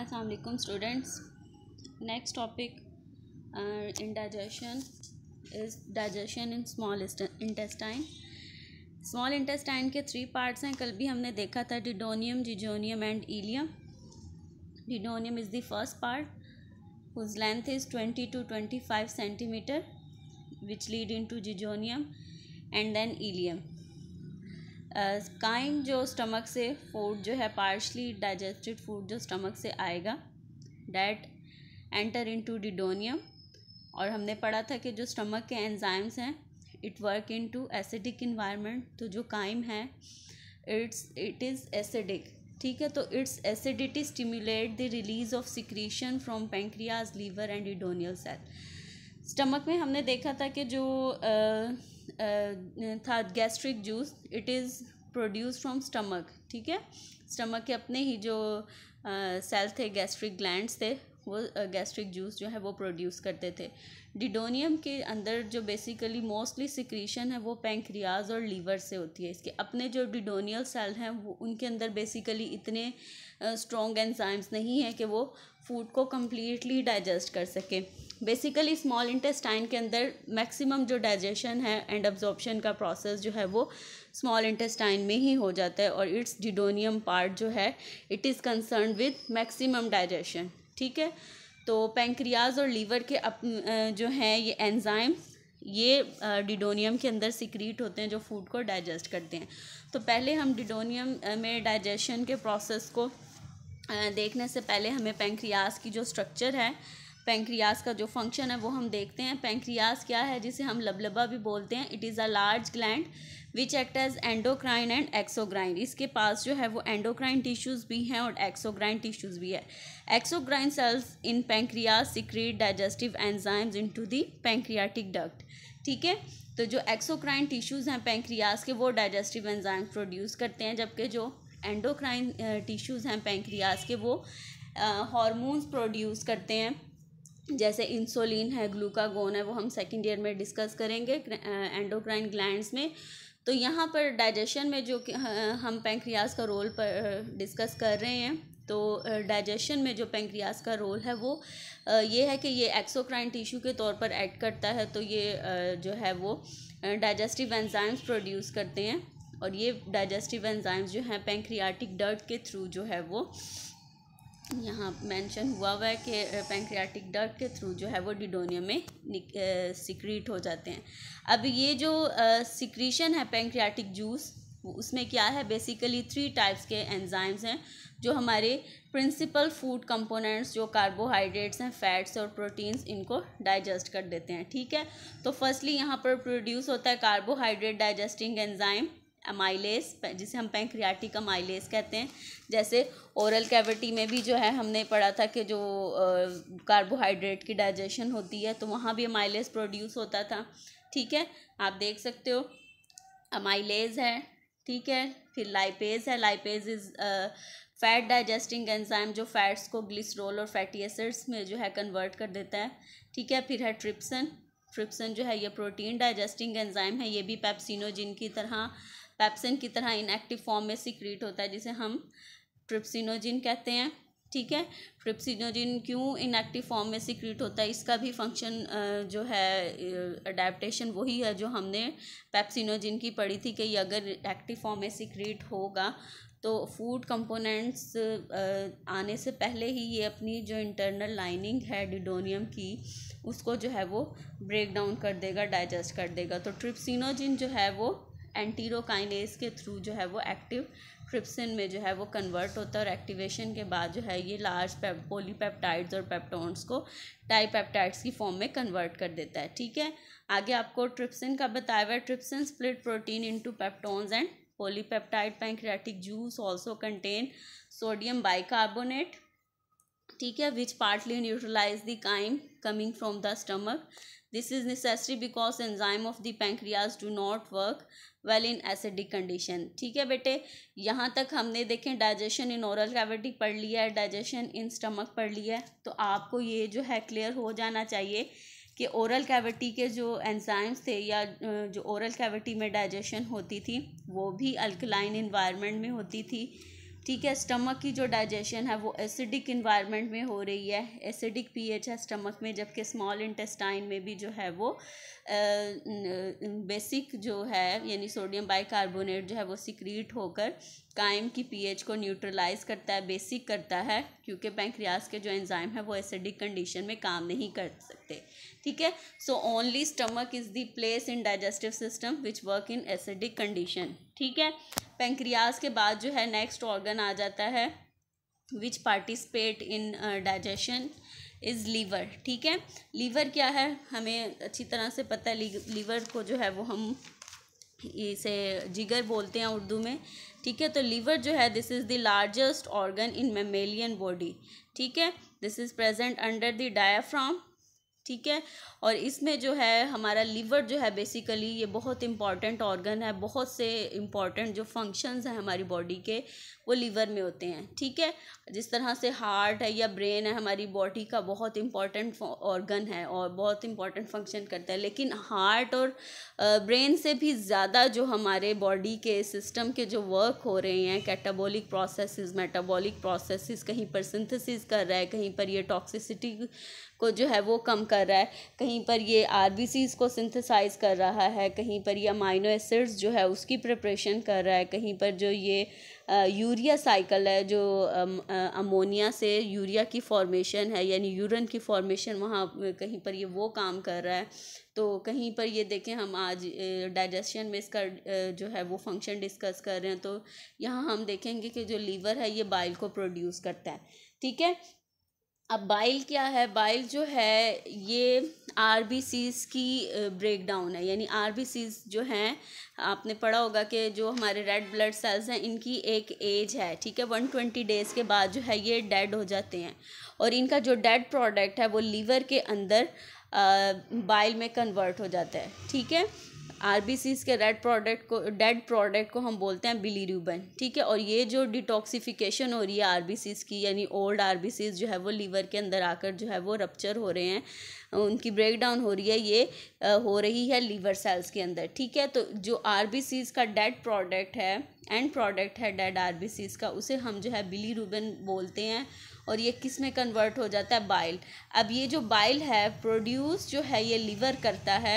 अस्सलाम students next topic indigestion is digestion in small intestine small intestine के three parts हैं कल भी हमने देखा था duodenum jejunum and ileum duodenum is the first part whose length is twenty two twenty five centimetre which lead in to jejunum and then ileum kind जो stomach से food जो है पार्शली डाइजेस्टेड फूड जो stomach से आएगा that enter in to duodenum और हमने पढ़ा था कि जो स्टमक के एंजाइम्स हैं it work in to acidic environment तो जो काइम है इट्स इट इज़ एसिडिक ठीक है तो it's acidity stimulate the release of secretion from pancreas liver and duodenal cell stomach में हमने देखा था कि जो uh, था gastric juice it is produce from stomach ठीक है स्टमक के अपने ही जो सेल थे गैस्ट्रिक ग्लैंड्स थे वो गैस्ट्रिक जूस जो है वो प्रोड्यूस करते थे डिडोनियम के अंदर जो बेसिकली मोस्टली सिक्रीशन है वो पेंक्रियाज और लीवर से होती है इसके अपने जो डिडोनियल सेल हैं वो उनके अंदर बेसिकली इतने स्ट्रॉन्ग एंजाइम्स नहीं है कि वो फूड को कम्प्लीटली डाइजेस्ट कर सके बेसिकली स्मॉल इंटेस्टाइन के अंदर मैक्सिमम जो डाइजेशन है एंड अब्जॉर्बशन का प्रोसेस जो है वो स्मॉल इंटेस्टाइन में ही हो जाता है और इट्स डिडोनियम पार्ट जो है it is concern with maximum digestion ठीक है तो पेंक्रियाज और लीवर के अप, जो हैं ये एंजाइम ये डिडोनियम के अंदर सिक्रीट होते हैं जो फूड को डाइजेस्ट करते हैं तो पहले हम डिडोनियम में डाइजेशन के प्रोसेस को देखने से पहले हमें पेंक्रियाज की जो स्ट्रक्चर है पेंक्रियाज का जो फंक्शन है वो हम देखते हैं पेंक्रियाज क्या है जिसे हम लबलबा भी बोलते हैं it is a large gland which act as endocrine and exocrine इसके पास जो है वो एंडोक्राइन टिश्यूज़ भी हैं और एक्सोग्राइन टिश्यूज़ भी है exocrine cells in pancreas secrete digestive enzymes to the pancreatic duct ठीक है तो जो एक्सोक्राइन टिश्यूज़ हैं पेंक्रियाज के वो डाइजेस्टिव एंजाइम प्रोड्यूस करते हैं जबकि जो एंडोक्राइन टिश्यूज़ हैं पेंक्रियाज के वो हॉर्मोन्स प्रोड्यूस करते हैं जैसे इंसुलिन है ग्लूकागोन है वो हम सेकेंड ईयर में डिस्कस करेंगे एंडोक्राइन ग्लैंड्स में तो यहाँ पर डाइजेशन में जो हम पेंक्रियाज का रोल पर डिस्कस कर रहे हैं तो डाइजेशन में जो पेंक्रियाज का रोल है वो ये है कि ये एक्सोक्राइन टिश्यू के तौर पर एक्ट करता है तो ये जो है वो डाइजेस्टिव एंजाइम्स प्रोड्यूस करते हैं और ये डाइजेस्टिव एंजाइम्स जो हैं पेंक्रियाटिक डर्ट के थ्रू जो है वो यहाँ मेंशन हुआ हुआ है कि पेंक्रियाटिक डक्ट के थ्रू जो है वो डिडोनियम में सिक्रीट हो जाते हैं अब ये जो सिक्रीशन है पेंक्रियाटिक जूस उसमें क्या है बेसिकली थ्री टाइप्स के एंजाइम्स हैं जो हमारे प्रिंसिपल फूड कंपोनेंट्स जो कार्बोहाइड्रेट्स हैं फैट्स और प्रोटीन्स इनको डाइजेस्ट कर देते हैं ठीक है तो फर्स्टली यहाँ पर प्रोड्यूस होता है कार्बोहाइड्रेट डाइजेस्टिंग एंजाइम अमाइलेस जिसे हम पेंक्रियाटिक माइलेस कहते हैं जैसे ओरल कैविटी में भी जो है हमने पढ़ा था कि जो कार्बोहाइड्रेट की डाइजेशन होती है तो वहाँ भी अमाइलेस प्रोड्यूस होता था ठीक है आप देख सकते हो अमाइलेज है ठीक है फिर लाइपेज है lipase is fat digesting enzyme जो फैट्स को ग्लिसरोल और फैटी एसिड्स में जो है कन्वर्ट कर देता है ठीक है फिर है ट्रिप्सन ट्रिप्सन जो है ये प्रोटीन डाइजेस्टिंग एंजाइम है ये भी पैप्सिनोजिन की तरह पैप्सिन की तरह इनएक्टिव फॉर्म में सिक्रीट होता है जिसे हम ट्रिप्सिनोजिन कहते हैं ठीक है ट्रिप्सिनोजिन क्यों इनएक्टिव फॉर्म में सिक्रीट होता है इसका भी फंक्शन जो है अडेप्टेशन वही है जो हमने पैप्सिनोजिन की पढ़ी थी कि अगर एक्टिव फॉर्म में सिक्रीट होगा तो फूड कंपोनेंट्स आने से पहले ही ये अपनी जो इंटरनल लाइनिंग है डिडोनियम की उसको जो है वो ब्रेक डाउन कर देगा डाइजेस्ट कर देगा तो ट्रिप्सिनोजिन जो है वो एंटीरोकाइनेज के थ्रू जो है वो एक्टिव ट्रिप्सिन में जो है वो कन्वर्ट होता है और एक्टिवेशन के बाद जो है ये लार्ज पोलीपेप्टाइड्स और पेप्टोन्स को टाइपेप्टाइड्स की फॉर्म में कन्वर्ट कर देता है ठीक है आगे आपको ट्रिप्सिन का बताया हुआ है trypsin split protein into peptones and polypeptide pancreatic juice also contain sodium bicarbonate ठीक है which partly neutralize the chyme coming from the stomach This is necessary because enzyme of the pancreas do not work well in acidic condition. ठीक है बेटे यहाँ तक हमने देखें digestion in oral cavity पढ़ लिया है digestion in stomach पढ़ लिया है तो आपको ये जो है clear हो जाना चाहिए कि ओरल कैविटी के जो एंजाइम्स थे या जो ओरल कैविटी में डाइजेशन होती थी वो भी अल्कलाइन इन्वायरमेंट में होती थी ठीक है स्टमक की जो डाइजेशन है वो एसिडिक इन्वायरमेंट में हो रही है एसिडिक पीएच है स्टमक में जबकि स्मॉल इंटेस्टाइन में भी जो है वो बेसिक जो है यानी सोडियम बाइकार्बोनेट जो है वो सिक्रीट होकर कायम की पीएच को न्यूट्रलाइज करता है बेसिक करता है क्योंकि पैंक्रियाज के जो एंजाइम है वो एसिडिक कंडीशन में काम नहीं कर सकते ठीक है so only stomach is the place in digestive system which work in acidic condition ठीक है पेंक्रियाज के बाद जो है नेक्स्ट ऑर्गन आ जाता है which participate in digestion is liver ठीक है लीवर क्या है हमें अच्छी तरह से पता है लीवर को जो है वो हम इसे जिगर बोलते हैं उर्दू में ठीक है तो लीवर जो है this is the largest organ in mammalian body ठीक है this is present under the diaphragm ठीक है और इसमें जो है हमारा लीवर जो है बेसिकली ये बहुत इम्पॉर्टेंट ऑर्गन है बहुत से इम्पॉर्टेंट जो फंक्शंस हैं हमारी बॉडी के वो लीवर में होते हैं ठीक है जिस तरह से हार्ट है या ब्रेन है हमारी बॉडी का बहुत इंपॉर्टेंट ऑर्गन है और बहुत इंपॉर्टेंट फंक्शन करता है लेकिन हार्ट और ब्रेन से भी ज़्यादा जो हमारे बॉडी के सिस्टम के जो वर्क हो रहे हैं कैटाबॉलिक प्रोसेसेस मेटाबॉलिक प्रोसेसेस कहीं पर सिंथेसिस कर रहा है कहीं पर ये टॉक्सिसिटी को जो है वो कम कर रहा है कहीं पर ये आर को सिंथेसाइज कर रहा है कहीं पर ये अमाइनो एसिड्स जो है उसकी प्रिपरेशन कर रहा है कहीं पर जो ये यूरिया साइकिल है जो अमोनिया से यूरिया की फॉर्मेशन है यानी यूरन की फॉर्मेशन वहाँ कहीं पर ये वो काम कर रहा है तो कहीं पर ये देखें हम आज डाइजेशन में इसका जो है वो फंक्शन डिस्कस कर रहे हैं तो यहाँ हम देखेंगे कि जो लीवर है ये बाइल को प्रोड्यूस करता है ठीक है अब बाइल क्या है बाइल जो है ये आर बी सीज़ की ब्रेक डाउन है यानी आर बी सीज़ जो हैं आपने पढ़ा होगा कि जो हमारे रेड ब्लड सेल्स हैं इनकी एक एज है ठीक है वन ट्वेंटी डेज़ के बाद जो है ये डेड हो जाते हैं और इनका जो डेड प्रोडक्ट है वो लीवर के अंदर बाइल में कन्वर्ट हो जाता है ठीक है आर के रेड प्रोडक्ट को डेड प्रोडक्ट को हम बोलते हैं बिलीरूबन ठीक है और ये जो डिटॉक्सिफिकेशन हो रही है आर की यानी ओल्ड आर जो है वो लीवर के अंदर आकर जो है वो रप्चर हो रहे हैं उनकी ब्रेक डाउन हो रही है ये हो रही है लीवर सेल्स के अंदर ठीक है तो जो आर का डेड प्रोडक्ट है एंड प्रोडक्ट है डेड आर का उसे हम जो है रूबन बोलते हैं और ये किस में कन्वर्ट हो जाता है बाइल अब ये जो बाइल है प्रोड्यूस जो है ये लीवर करता है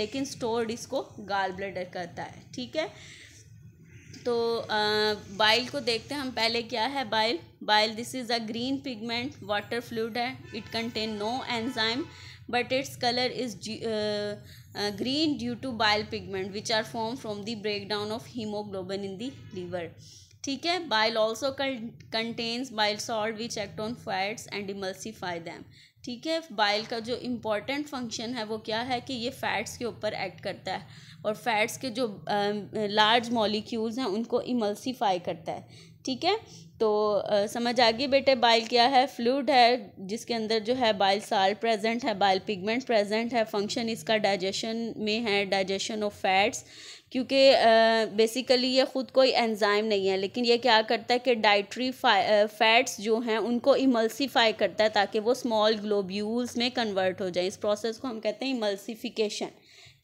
लेकिन स्टोर्ड इसको गाल ब्लडर करता है ठीक है तो बाइल को देखते हैं हम पहले क्या है bile bile this is a green pigment water fluid है it contain no enzyme but its colour is green due to bile pigment which are form from the break down of of in in liver ठीक है bile also contains bile salt which act on fats and emulsify them ठीक है bile का जो important function है वो क्या है कि ये फैट्स के ऊपर एक्ट करता है और फैट्स के जो लार्ज मॉलिक्यूल्स हैं उनको इमल्सीफाई करता है ठीक है तो uh, समझ आ गई बेटे बाइल क्या है फ्लूड है जिसके अंदर जो है बाइल साल प्रेजेंट है बाइल पिगमेंट प्रेजेंट है फंक्शन इसका डाइजेशन में है डाइजेशन ऑफ फैट्स क्योंकि बेसिकली ये ख़ुद कोई एंजाइम नहीं है लेकिन ये क्या करता है कि डाइट्री फैट्स जो हैं उनको इमल्सीफाई करता है ताकि वो स्मॉल ग्लोब्यूल्स में कन्वर्ट हो जाए इस प्रोसेस को हम कहते हैं इमल्सीफिकेशन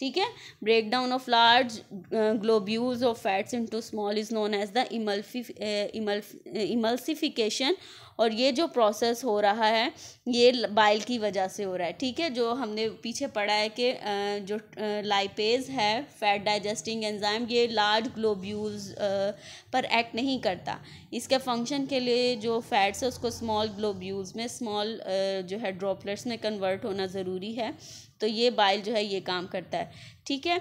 ठीक है break down of large globules of fats into small is known as the emulsi emulsification और ये जो प्रोसेस हो रहा है ये बाइल की वजह से हो रहा है ठीक है जो हमने पीछे पढ़ा है कि जो लाइपेज है फैट डाइजेस्टिंग एंजाइम ये लार्ज ग्लोब्यूल्स पर एक्ट नहीं करता इसके फंक्शन के लिए जो फैट्स है उसको स्मॉल ग्लोब्यूल्स में स्मॉल जो है ड्रॉपलेट्स में कन्वर्ट होना ज़रूरी है तो ये बाइल जो है ये काम करता है ठीक है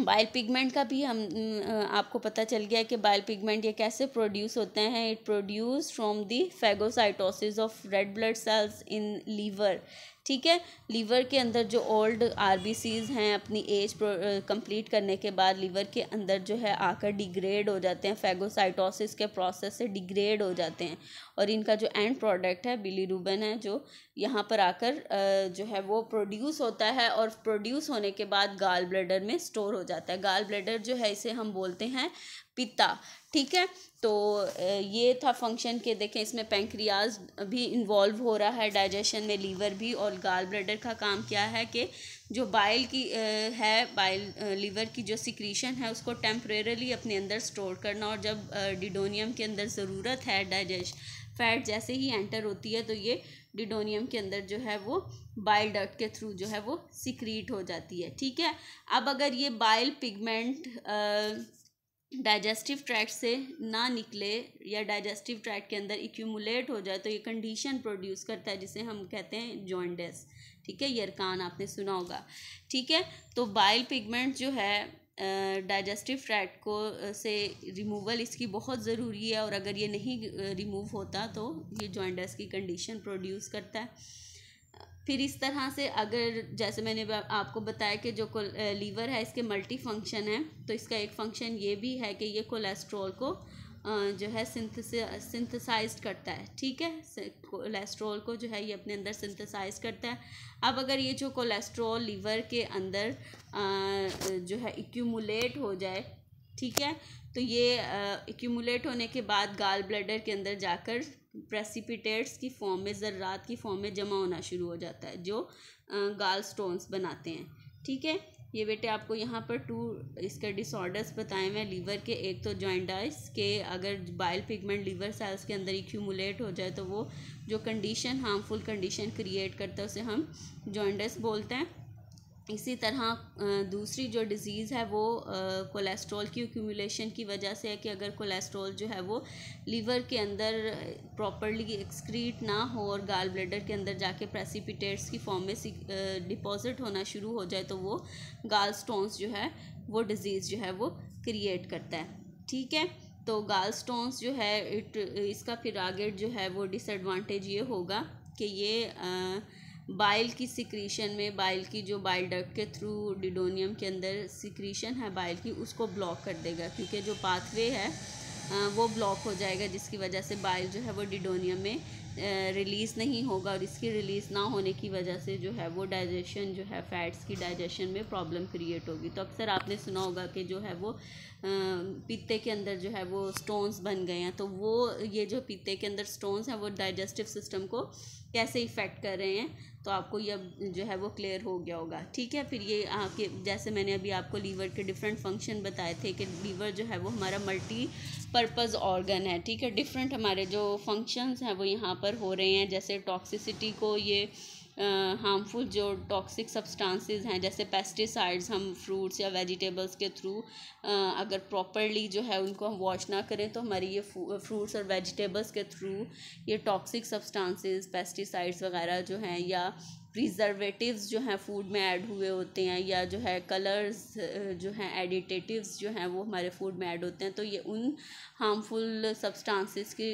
बाइल पिगमेंट का भी हम आपको पता चल गया कि बायल पिगमेंट ये कैसे प्रोड्यूस होते हैं it produce from the phagocytosis of red blood cells in liver ठीक है लीवर के अंदर जो ओल्ड आर हैं अपनी एज कंप्लीट करने के बाद लीवर के अंदर जो है आकर डिग्रेड हो जाते हैं फेगोसाइटोसिस के प्रोसेस से डिग्रेड हो जाते हैं और इनका जो एंड प्रोडक्ट है रूबन है जो यहाँ पर आकर जो है वो प्रोड्यूस होता है और प्रोड्यूस होने के बाद गाल ब्लेडर में स्टोर हो जाता है गाल ब्लेडर जो है इसे हम बोलते हैं पिता ठीक है तो ये था फंक्शन के देखें इसमें पेंक्रियाज भी इन्वॉल्व हो रहा है डाइजेशन में लीवर भी और गाल ब्लडर का काम क्या है कि जो बाइल की है बाइल लीवर की जो सिक्रीशन है उसको टेम्परेली अपने अंदर स्टोर करना और जब डिडोनियम के अंदर ज़रूरत है डाइजेश फैट जैसे ही एंटर होती है तो ये डिडोनियम के अंदर जो है वो बाइल डट के थ्रू जो है वो सिक्रीट हो जाती है ठीक है अब अगर ये बाइल पिगमेंट डाइजेस्टिव ट्रैक्ट से ना निकले या डाइजेस्टिव ट्रैक्ट के अंदर इक्यूमुलेट हो जाए तो ये कंडीशन प्रोड्यूस करता है जिसे हम कहते हैं जॉइंडेस ठीक है यरकान आपने सुना होगा ठीक है तो बाइल पिगमेंट जो है डाइजेस्टिव uh, ट्रैक्ट को uh, से रिमूवल इसकी बहुत ज़रूरी है और अगर ये नहीं रिमूव uh, होता तो ये जॉइंडस की कंडीशन प्रोड्यूस करता है फिर इस तरह से अगर जैसे मैंने आपको बताया कि जो लीवर है इसके मल्टी फंक्शन है तो इसका एक फंक्शन ये भी है कि ये कोलेस्ट्रॉल को जो है सिंथेसाइज करता है ठीक है कोलेस्ट्रॉल को जो है ये अपने अंदर सिंथेसाइज करता है अब अगर ये जो कोलेस्ट्रॉल लीवर के अंदर जो है एक्यूमुलेट हो जाए ठीक है तो ये इक्यूमुलेट होने के बाद गाल ब्लडर के अंदर जाकर प्रेसिपिटेट्स की फॉर्म में ज़र्रात की फॉर्म में जमा होना शुरू हो जाता है जो गाल स्टोन्स बनाते हैं ठीक है ये बेटे आपको यहाँ पर टू इसके डिसऑर्डर्स बताए हुए हैं लीवर के एक तो जॉइंटाइस के अगर बाइल पिगमेंट लीवर सेल्स के अंदर एक्यूमुलेट हो जाए तो वो जो कंडीशन हार्मफुल कंडीशन क्रिएट करता है उसे हम जॉइंटस बोलते हैं इसी तरह दूसरी जो डिज़ीज़ है वो कोलेस्ट्रॉल की एक्यूमुलेशन की वजह से है कि अगर कोलेस्ट्रॉल जो है वो लीवर के अंदर प्रॉपरली एक्सक्रीट ना हो और गाल ब्लेडर के अंदर जाके प्रेसिपिटेट्स की फॉर्म में डिपॉजिट होना शुरू हो जाए तो वो गाल स्टोन्स जो है वो डिज़ीज़ जो है वो क्रिएट करता है ठीक है तो गाल स्टोन्स जो है इट इसका फिर आगे जो है वो डिसएडवांटेज ये होगा कि ये आ, बाइल की सिक्रीशन में बाइल की जो बाइल डक के थ्रू डिडोनियम के अंदर सिक्रीशन है बाइल की उसको ब्लॉक कर देगा क्योंकि जो पाथवे है वो ब्लॉक हो जाएगा जिसकी वजह से बाइल जो है वो डिडोनियम में रिलीज़ नहीं होगा और इसकी रिलीज़ ना होने की वजह से जो है वो डाइजेशन जो है फैट्स की डाइजेशन में प्रॉब्लम क्रिएट होगी तो अक्सर आपने सुना होगा कि जो है वो पीते के अंदर जो है वो स्टोन्स बन गए हैं तो वो ये जो पीते के अंदर स्टोन्स हैं वो डाइजेस्टिव सिस्टम को कैसे इफ़ेक्ट कर रहे हैं तो आपको यह जो है वो क्लियर हो गया होगा ठीक है फिर ये आके जैसे मैंने अभी आपको लीवर के डिफरेंट फंक्शन बताए थे कि लीवर जो है वो हमारा मल्टी पर्पज़ ऑर्गन है ठीक है डिफरेंट हमारे जो फंक्शंस हैं वो यहाँ पर हो रहे हैं जैसे टॉक्सिसिटी को ये हार्मफुल जो टॉक्सिक सब्सटेंसेस हैं जैसे पेस्टिसाइड्स हम फ्रूट्स या वेजिटेबल्स के थ्रू अगर प्रॉपरली जो है उनको हम वॉश ना करें तो हमारी ये फ्रूट्स और वेजिटेबल्स के थ्रू ये टॉक्सिक सब्सटेंसेस पेस्टिसाइड्स वगैरह जो हैं या प्रिजर्वेटिव्स जो हैं फूड में ऐड हुए होते हैं या जो है कलर्स जो हैं एडिटेटिव्स जो हैं वो हमारे फूड में ऐड होते हैं तो ये उन हार्मफुल सब्सटेंसेस की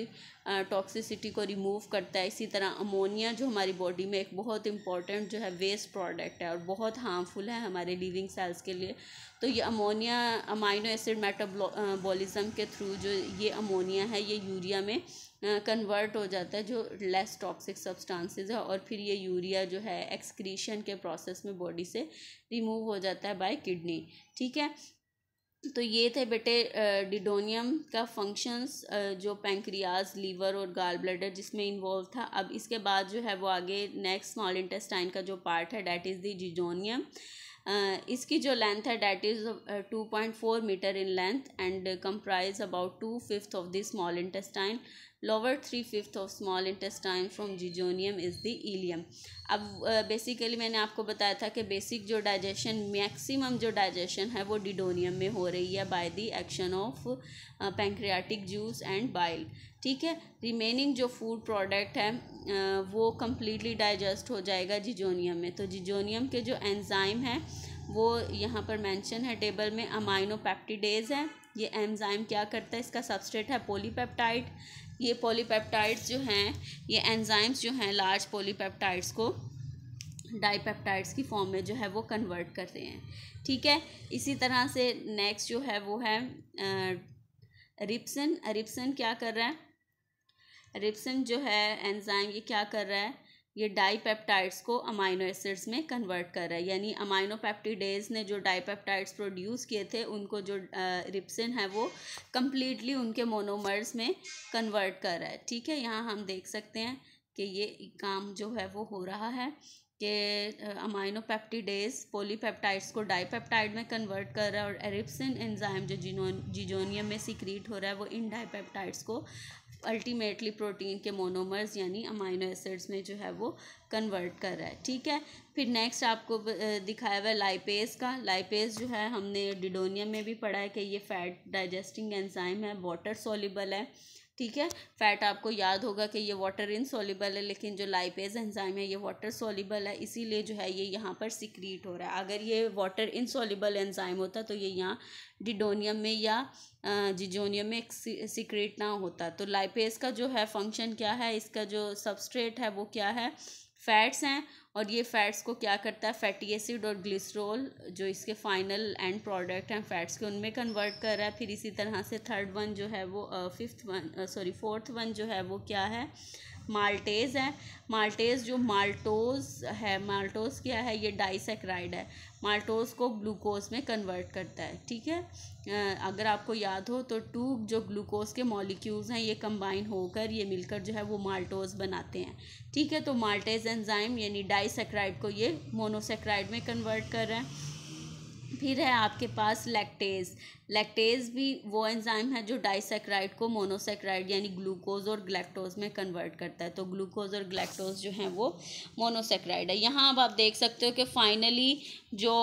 टॉक्सिसिटी को रिमूव करता है इसी तरह अमोनिया जो हमारी बॉडी में एक बहुत इंपॉर्टेंट जो है वेस्ट प्रोडक्ट है और बहुत हार्मफुल है हमारे लिविंग सेल्स के लिए तो ये अमोनिया अमाइनो एसिड मेटाबॉलिज्म के थ्रू जो ये अमोनिया है ये यूरिया में कन्वर्ट हो जाता है जो लेस टॉक्सिक सब्सटेंसेस है और फिर ये यूरिया जो है एक्सक्रीशन के प्रोसेस में बॉडी से रिमूव हो जाता है बाय किडनी ठीक है तो ये थे बेटे डिडोनियम का फंक्शंस जो पेंक्रियाज लीवर और गाल ब्लडर जिसमें इन्वॉल्व था अब इसके बाद जो है वो आगे नेक्स्ट स्मॉल इंटेस्टाइन का जो पार्ट है डैट इज़ दी जिडोनियम इसकी जो लेंथ है that is two point four metre in length and comprise about two fifth of the small intestine lower three fifth of small intestine from jejunum is the ileum अब basically uh, मैंने आपको बताया था कि basic जो digestion maximum जो digestion है वो डिडोनियम में हो रही है by the action of pancreatic juice and bile ठीक है रिमेनिंग जो फूड प्रोडक्ट है uh, वो कम्प्लीटली डाइजेस्ट हो जाएगा जिजोनियम में तो जिजोनियम के जो एंजाइम हैं वो यहाँ पर मेंशन है टेबल में अमाइनोपैप्टीडेज है ये एंजाइम क्या करता है इसका सबस्ट्रेट है पोलीपेप्टाइड ये पॉलीपेप्टाइड्स जो हैं ये एंजाइम्स जो हैं लार्ज पॉलीपेप्टाइड्स को डाईपेप्टाइड्स की फॉर्म में जो है वो कन्वर्ट करते हैं ठीक है इसी तरह से नेक्स्ट जो है वो है रिप्सन रिप्सन क्या कर रहा है रिप्सन जो है एंजाइम ये क्या कर रहा है ये डाईपेप्टाइड्स को अमाइनो एसिड्स में कन्वर्ट कर रहा है यानी अमाइनो पैप्टीडेज ने जो डाईपेप्टाइड्स प्रोड्यूस किए थे उनको जो रिप्सिन है वो कम्प्लीटली उनके मोनोमर्स में कन्वर्ट कर रहा है ठीक है यहाँ हम देख सकते हैं कि ये काम जो है वो हो रहा है कि अमाइनो पैप्टिडेज पोलीपेप्टाइड्स को डाईपेप्टाइड में कन्वर्ट कर रहा है और एरिप्सिन एंजाइम जो जीनो जीजोनियम में सिक्रीट हो रहा है वो इन डाईपेप्टाइड्स को अल्टीमेटली प्रोटीन के मोनोमर्स यानी अमाइनो एसिड्स में जो है वो कन्वर्ट कर रहा है ठीक है फिर नेक्स्ट आपको दिखाया हुआ है लाइपेज का लाइपेस जो है हमने डिडोनियम में भी पढ़ा है कि ये फैट डाइजेस्टिंग एंजाइम है वाटर सोलिबल है ठीक है फैट आपको याद होगा कि ये वाटर इनसोलिबल है लेकिन जो लाइपेज एंजाइम है ये वाटर सोलिबल है इसीलिए जो है ये यहाँ पर सिक्रीट हो रहा है अगर ये वाटर इनसोलिबल एंजाइम होता तो ये यहाँ डिडोनियम में या जिजोनियम में सिक्रेट ना होता तो लाइपेज का जो है फंक्शन क्या है इसका जो सबस्ट्रेट है वो क्या है फैट्स हैं और ये फैट्स को क्या करता है फैटी एसिड और ग्लिसरॉल जो इसके फाइनल एंड प्रोडक्ट हैं फैट्स के उनमें कन्वर्ट कर रहा है फिर इसी तरह से थर्ड वन जो है वो fifth one sorry fourth one जो है वो क्या है माल्टेज है माल्टेज जो माल्टोज है माल्टोज क्या है ये डाइसेक्राइड है माल्टोज को ग्लूकोज में कन्वर्ट करता है ठीक है अगर आपको याद हो तो टू जो ग्लूकोज के मॉलिक्यूल्स हैं ये कंबाइन होकर ये मिलकर जो है वो माल्टोज बनाते हैं ठीक है तो माल्टेज एंजाइम यानी डाइसेक्राइड को ये मोनोसेक्राइड में कन्वर्ट कर रहे हैं फिर है आपके पास लैक्टेज लैक्टेज भी वो एंजाइम है जो डाइसेक्राइड को मोनोसेक्राइड यानी ग्लूकोज और ग्लैक्टोज में कन्वर्ट करता है तो ग्लूकोज और ग्लैक्टोज जो हैं वो मोनोसेक्राइड है यहाँ अब आप देख सकते हो कि फाइनली जो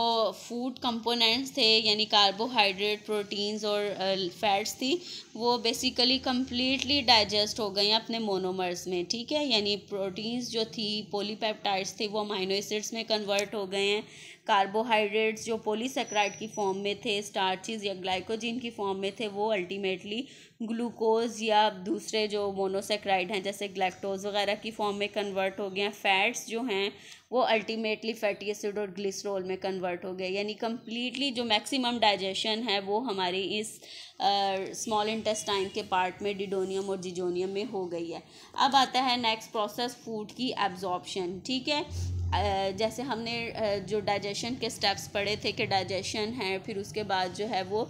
फूड कंपोनेंट्स थे यानी कार्बोहाइड्रेट प्रोटीन्स और फैट्स uh, थी वो बेसिकली कम्प्लीटली डाइजेस्ट हो गई अपने मोनोमर्स में ठीक है यानी प्रोटीन्स जो थी पोलीपेप्टाइड्स थे वो अमाइनो एसिड्स में कन्वर्ट हो गए हैं कार्बोहाइड्रेट्स जो पोलीसेक्राइड की फॉर्म में थे स्टार्चिज या ग्लाइकोजीन की फॉर्म में थे वो अल्टीमेटली ग्लूकोज या दूसरे जो मोनोसेक्राइड हैं जैसे ग्लैक्टोज वगैरह की फॉर्म में कन्वर्ट हो गया फैट्स जो हैं वो अल्टीमेटली फैटी एसिड और ग्लिसरॉल में कन्वर्ट हो गए यानी कम्प्लीटली जो मैक्सिमम डाइजेशन है वो हमारी इस स्मॉल इंटेस्टाइन के पार्ट में डिडोनियम और जिजोनियम में हो गई है अब आता है नेक्स्ट प्रोसेस फूड की एब्जॉर्बशन ठीक है जैसे हमने जो डाइजेशन के स्टेप्स पढ़े थे कि डाइजेशन है फिर उसके बाद जो है वो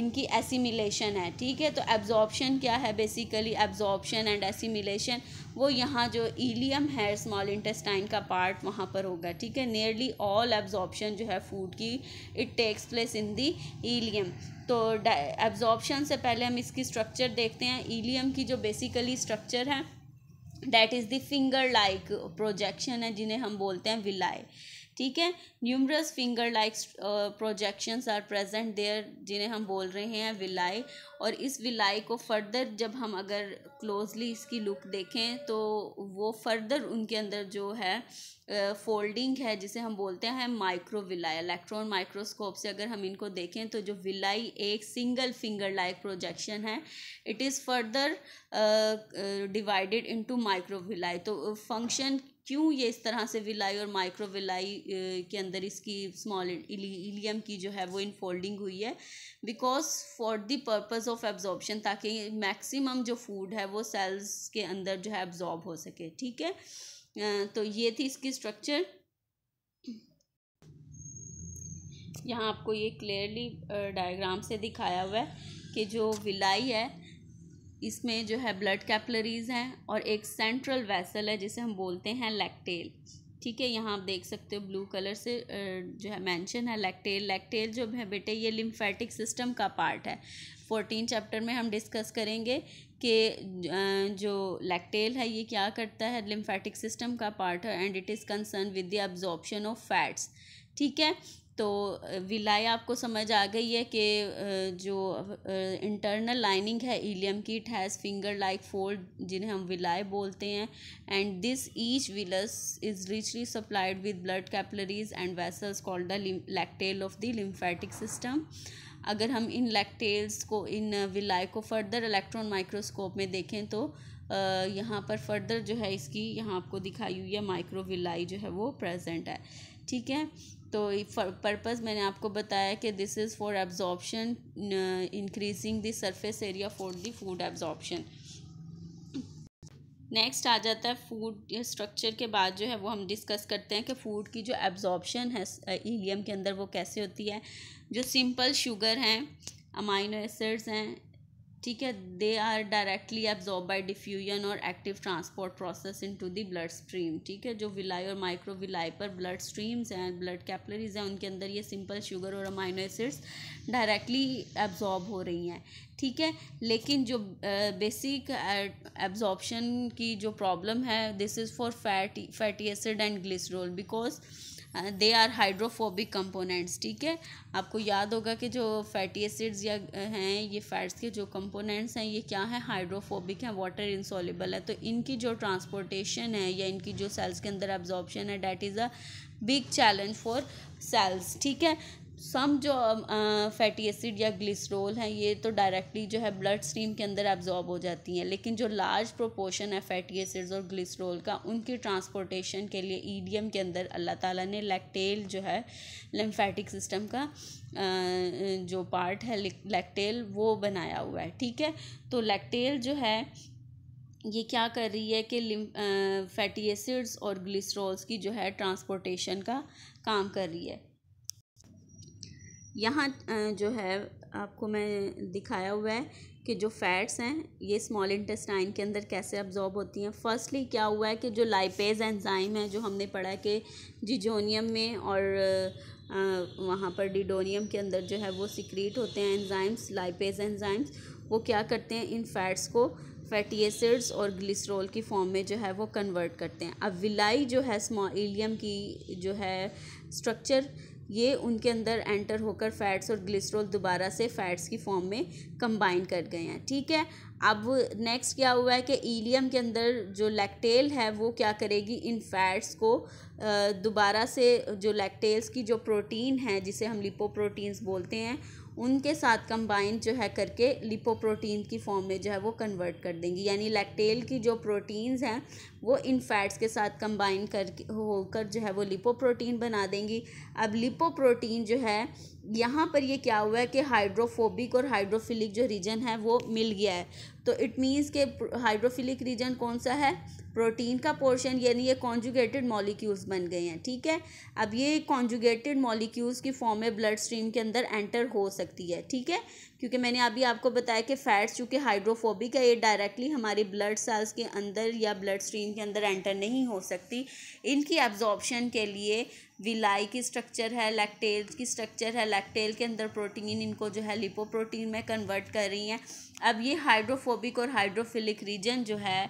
इनकी एसिमिलेशन है ठीक है तो एब्जॉर्प्शन क्या है बेसिकली एब्जॉर्प्शन एंड एसिमिलेशन वो यहाँ जो ईलियम है स्मॉल इंटेस्टाइन का पार्ट वहाँ पर होगा ठीक है नियरली ऑल एब्जॉर्प्शन जो है फूड की it takes place in the ileum तो एब्जॉर्प्शन से पहले हम इसकी स्ट्रक्चर देखते हैं ईलियम की जो बेसिकली स्ट्रक्चर है that is the finger like projection है जिन्हें हम बोलते हैं विलाय ठीक है numerous finger like projections are present there जिन्हें हम बोल रहे हैं विलाई और इस विलाई को फर्दर जब हम अगर क्लोजली इसकी लुक देखें तो वो फर्दर उनके अंदर जो है फोल्डिंग uh, है जिसे हम बोलते हैं माइक्रो विलाई इलेक्ट्रॉन माइक्रोस्कोप से अगर हम इनको देखें तो जो विलाई एक सिंगल फिंगर लाइक प्रोजेक्शन है it is further divided into micro villi तो फंक्शन uh, क्यों ये इस तरह से विलाई और माइक्रो विलाई के अंदर इसकी स्मॉल इलियम की जो है वो इन फोल्डिंग हुई है because for the purpose of absorption ताकि मैक्सिमम जो फूड है वो सेल्स के अंदर जो है एब्जॉर्ब हो सके ठीक है तो ये थी इसकी स्ट्रक्चर यहाँ आपको ये क्लियरली डायग्राम से दिखाया हुआ है कि जो विलाई है इसमें जो है ब्लड कैपलरीज हैं और एक सेंट्रल वेसल है जिसे हम बोलते हैं लैक्टेल ठीक है यहाँ आप देख सकते हो ब्लू कलर से जो है मेंशन है लैक्टेल लैक्टेल जो है बेटे ये लिम्फेटिक सिस्टम का पार्ट है फोर्टीन चैप्टर में हम डिस्कस करेंगे कि जो लैक्टेल है ये क्या करता है लिम्फेटिक सिस्टम का पार्ट है and it is concern with the absorption of fats ठीक है तो विलाय आपको समझ आ गई है कि जो इंटरनल लाइनिंग है इलियम की it has finger like fold जिन्हें हम विलाय बोलते हैं and this each villus is richly supplied with blood capillaries and vessels called the lacteal of the lymphatic system अगर हम इन लैक्टेल्स को इन विलाय को फर्दर इलेक्ट्रॉन माइक्रोस्कोप में देखें तो यहाँ पर फर्दर जो है इसकी यहाँ आपको दिखाई हुई है माइक्रोविलाई जो है वो प्रेजेंट है ठीक है तो पर्पज़ मैंने आपको बताया कि this is for absorption increasing the surface area for the food absorption next आ जाता है फूड स्ट्रक्चर के बाद जो है वो हम डिस्कस करते हैं कि फ़ूड की जो एब्जॉर्बशन है हीलियम के अंदर वो कैसे होती है जो सिंपल शुगर हैं अमाइनो एसिड्स हैं ठीक है they are directly absorb by diffusion और active transport process into the blood stream ठीक है जो विलाई और माइक्रो विलाई पर ब्लड स्ट्रीम्स हैं ब्लड कैपलरीज हैं उनके अंदर ये सिंपल शुगर और अमाइनो एसिड्स डायरेक्टली एब्जॉर्ब हो रही हैं ठीक है लेकिन जो बेसिक एब्जॉर्बशन की जो प्रॉब्लम है this is for fatty fatty acid and glycerol because they are hydrophobic components ठीक है आपको याद होगा कि जो फैटी एसिड्स या हैं ये फैट्स के जो कंपोनेंट्स हैं ये क्या है हाइड्रोफोबिक हैं वाटर इंसॉलेबल है तो इनकी जो ट्रांसपोर्टेशन है या इनकी जो सेल्स के अंदर एब्जॉर्बशन है that is a big challenge for cells ठीक है सम जो फैटी um, एसिड uh, या ग्लिसरोल हैं ये तो डायरेक्टली जो है ब्लड स्ट्रीम के अंदर एब्जॉर्ब हो जाती हैं लेकिन जो लार्ज प्रोपोर्शन है फैटी एसिड्स और ग्लिसरोल का उनकी ट्रांसपोर्टेशन के लिए ईडीएम e के अंदर अल्लाह ताला ने लैक्टेल जो है लिम्फेटिक सिस्टम का uh, जो पार्ट है लैक्टेल वो बनाया हुआ है ठीक है तो लैक्टेल जो है ये क्या कर रही है कि फैटी एसिड्स uh, और ग्लिसरोल्स की जो है ट्रांसपोर्टेशन का काम कर रही है यहाँ जो है आपको मैं दिखाया हुआ है कि जो फैट्स हैं ये स्मॉल इंटेस्टाइन के अंदर कैसे अब्जॉर्ब होती हैं फर्स्टली क्या हुआ है कि जो लाइपेज एंजाइम है जो हमने पढ़ा कि जिजोनियम में और वहाँ पर डिडोनियम के अंदर जो है वो सिक्रीट होते हैं एंजाइम्स लाइपेज एंजाइम्स वो क्या करते हैं इन फैट्स को फैटी एसिड्स और ग्लिसरॉल की फॉर्म में जो है वो कन्वर्ट करते हैं अब विलाई जो है स्मॉल इलियम की जो है स्ट्रक्चर ये उनके अंदर एंटर होकर फैट्स और ग्लिसरॉल दोबारा से फैट्स की फॉर्म में कंबाइन कर गए हैं ठीक है अब नेक्स्ट क्या हुआ है कि ईलियम के अंदर जो लैक्टेल है वो क्या करेगी इन फैट्स को दोबारा से जो लैक्टेल्स की जो प्रोटीन है जिसे हम लिपोप्रोटीन्स बोलते हैं उनके साथ कंबाइन जो है करके लिपोप्रोटीन की फॉर्म में जो है वो कन्वर्ट कर देंगी यानी लैक्टेल की जो प्रोटीन्स हैं वो इन फैट्स के साथ कंबाइन कर होकर जो है वो लिपोप्रोटीन बना देंगी अब लिपोप्रोटीन जो है यहाँ पर ये क्या हुआ है कि हाइड्रोफोबिक और हाइड्रोफिलिक जो रीजन है वो मिल गया है तो इट मीन्स के हाइड्रोफिलिक रीजन कौन सा है प्रोटीन का पोर्शन यानी ये कॉन्जुगेटेड मॉलिक्यूल्स बन गए हैं ठीक है अब ये कॉन्जुगेटेड मॉलिक्यूल्स की फॉर्म में ब्लड स्ट्रीम के अंदर एंटर हो सकती है ठीक है क्योंकि मैंने अभी आपको बताया कि फैट्स चूँकि हाइड्रोफोबिक है ये डायरेक्टली हमारे ब्लड सेल्स के अंदर या ब्लड स्ट्रीम के अंदर एंटर नहीं हो सकती इनकी एब्जॉर्बशन के लिए विलाई की स्ट्रक्चर है लैक्टेल की स्ट्रक्चर है लैक्टेल के अंदर प्रोटीन इनको जो है लिपोप्रोटीन में कन्वर्ट कर रही हैं अब ये हाइड्रोफोबिक और हाइड्रोफिलिक रीजन जो है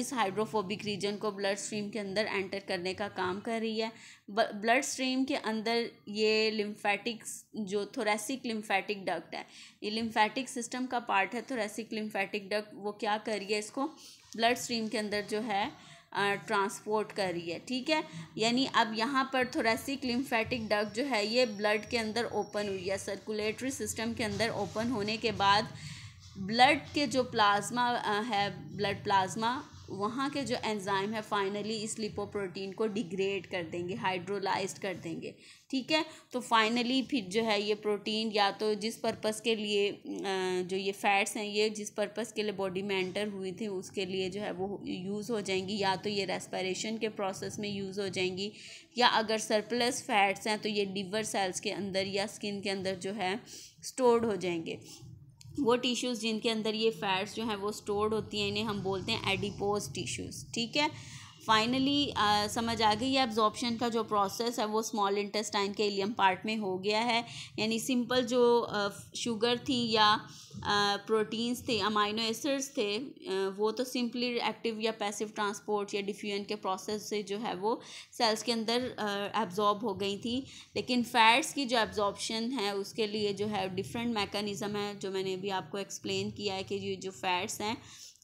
इस हाइड्रोफोबिक रीजन को ब्लड स्ट्रीम के अंदर एंटर करने का काम कर रही है ब्लड स्ट्रीम के अंदर ये लिम्फेटिक जो थोरेसिक लिम्फेटिक डक्ट है ये लिम्फेटिक सिस्टम का पार्ट है थोरेसिक लिम्फेटिक डक्ट वो क्या कर रही है इसको ब्लड स्ट्रीम के अंदर जो है ट्रांसपोर्ट कर रही है ठीक है यानी अब यहाँ पर थोरेसिक लिम्फेटिक डग जो है ये ब्लड के अंदर ओपन हुई है सर्कुलेटरी सिस्टम के अंदर ओपन होने के बाद ब्लड के जो प्लाज्मा है ब्लड प्लाज्मा वहाँ के जो एंजाइम है फाइनली इस लिपोप्रोटीन को डिग्रेड कर देंगे हाइड्रोलाइज कर देंगे ठीक है तो फाइनली फिर जो है ये प्रोटीन या तो जिस पर्पस के लिए जो ये फैट्स हैं ये जिस पर्पस के लिए बॉडी में एंटर हुई थी उसके लिए जो है वो यूज़ हो जाएंगी या तो ये रेस्परेशन के प्रोसेस में यूज़ हो जाएंगी या अगर सरप्लस फैट्स हैं तो ये लिवर सेल्स के अंदर या स्किन के अंदर जो है स्टोर्ड हो जाएंगे वो टिश्यूज़ जिनके अंदर ये फैट्स जो हैं वो स्टोर्ड होती हैं इन्हें हम बोलते हैं एडिपोज टिश्यूज़ ठीक है फाइनली uh, समझ आ गई एब्जॉर्बशन का जो प्रोसेस है वो स्मॉल इंटेस्टाइन के इलियम पार्ट में हो गया है यानी सिंपल जो आ, uh, शुगर थी या प्रोटीन्स uh, थे अमाइनो एसिड्स थे uh, वो तो सिंपली एक्टिव या पैसिव ट्रांसपोर्ट या डिफ्यूजन के प्रोसेस से जो है वो सेल्स के अंदर एब्जॉर्ब uh, हो गई थी लेकिन फैट्स की जो एब्जॉर्बशन है उसके लिए जो है डिफरेंट मैकेनिज़्म है जो मैंने अभी आपको एक्सप्लेन किया है कि ये जो फैट्स हैं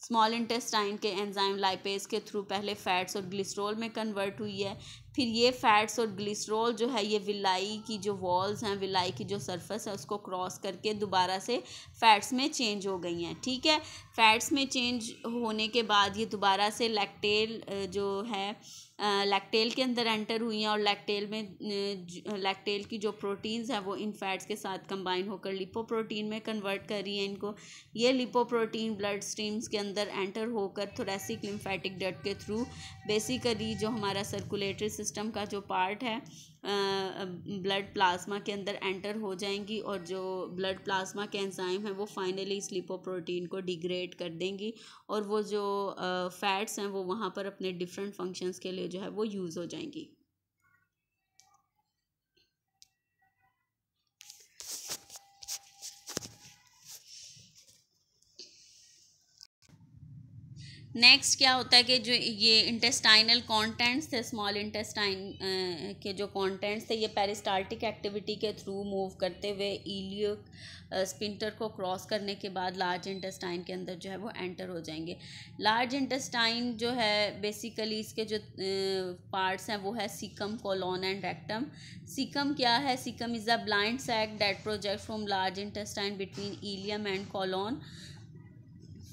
स्मॉल इंटेस्टाइन के एंजाइम लाइपेज के थ्रू पहले फ़ैट्स और ग्लिसरॉल में कन्वर्ट हुई है फिर ये फ़ैट्स और ग्लिसरॉल जो है ये विलाई की जो वॉल्स हैं विलाई की जो सरफेस है उसको क्रॉस करके दोबारा से फ़ैट्स में चेंज हो गई हैं ठीक है फ़ैट्स में चेंज होने के बाद ये दोबारा से लैक्टेल जो है लैक्टेल के अंदर एंटर हुई हैं और लैक्टेल में लैक्टेल की जो प्रोटीन्स हैं वो इन फैट्स के साथ कंबाइन होकर लिपोप्रोटीन में कन्वर्ट कर रही हैं इनको ये लिपोप्रोटीन ब्लड स्ट्रीम्स के अंदर एंटर होकर थोरेसिक लिम्फेटिक डट के थ्रू बेसिकली जो हमारा सर्कुलेटरी सिस्टम का जो पार्ट है ब्लड प्लाज्मा के अंदर एंटर हो जाएंगी और जो ब्लड प्लाज्मा के एंजाइम हैं वो फाइनली इस लिपोप्रोटीन को डिग्रेड कर देंगी और वो जो फैट्स हैं वो वहाँ पर अपने डिफरेंट फंक्शंस के लिए जो है वो यूज़ हो जाएंगी नेक्स्ट क्या होता है कि जो ये इंटेस्टाइनल कॉन्टेंट्स थे स्मॉल इंटेस्टाइन के जो कॉन्टेंट्स थे ये पेरिस्टाल्टिक एक्टिविटी के थ्रू मूव करते हुए ईलियो स्पिंटर को क्रॉस करने के बाद लार्ज इंटेस्टाइन के अंदर जो है वो एंटर हो जाएंगे लार्ज इंटेस्टाइन जो है बेसिकली इसके जो पार्ट्स हैं वो है caecum colon and rectum caecum क्या है caecum is a blind sac that project from large intestine between ileum and colon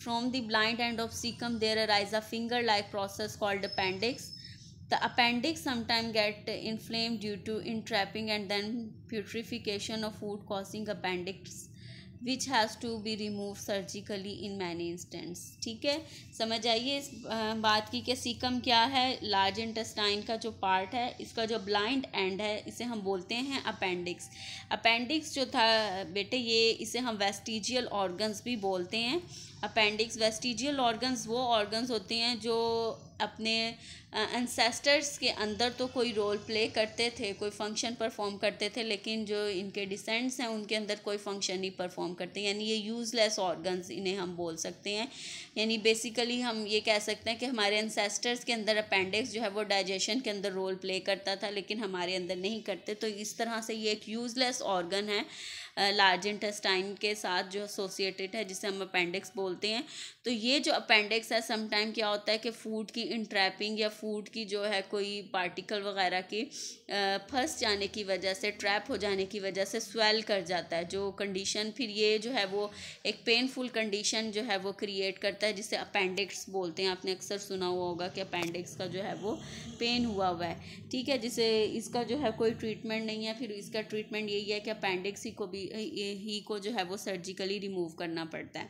From the blind end of cecum there arises a finger-like process called appendix. The appendix sometimes get inflamed due to entrapping and then putrefaction of food causing appendix which has to be remove surgically in many instances ठीक है समझ आइए इस बात की कि caecum क्या है लार्ज इंटेस्टाइन का जो पार्ट है इसका जो ब्लाइंड एंड है इसे हम बोलते हैं अपेंडिक्स अपेंडिक्स जो था बेटे ये इसे हम वेस्टिजियल ऑर्गन्स भी बोलते हैं अपेंडिक्स वेस्टिजियल ऑर्गन्स वो ऑर्गन्स होते हैं जो अपने एंसेस्टर्स के अंदर तो कोई रोल प्ले करते थे कोई फंक्शन परफॉर्म करते थे लेकिन जो इनके डिसेंट्स हैं उनके अंदर कोई फंक्शन नहीं परफॉर्म करते यानी ये यूज़लेस ऑर्गन्स इन्हें हम बोल सकते हैं यानी बेसिकली हम ये कह सकते हैं कि हमारे एंसेस्टर्स के अंदर अपेंडिक्स जो है वो डाइजेशन के अंदर रोल प्ले करता था लेकिन हमारे अंदर नहीं करते तो इस तरह से ये एक यूज़लेस ऑर्गन है लार्ज इंटेस्टाइन के साथ जो एसोसिएटेड है जिसे हम अपेंडिक्स बोलते हैं तो ये जो अपेंडिक्स है समटाइम क्या होता है कि फूड की इंट्रैपिंग या फूड की जो है कोई पार्टिकल वगैरह की फंस जाने की वजह से ट्रैप हो जाने की वजह से स्वेल कर जाता है जो कंडीशन फिर ये जो है वो एक पेनफुल कंडीशन जो है वो क्रिएट करता है जिसे अपेंडिक्स बोलते हैं आपने अक्सर सुना हुआ होगा कि अपेंडिक्स का जो है वो पेन हुआ हुआ है ठीक है जिसे इसका जो है कोई ट्रीटमेंट नहीं है फिर इसका ट्रीटमेंट यही है कि अपेंडिक्स ही को भी ही को जो है वो सर्जिकली रिमूव करना पड़ता है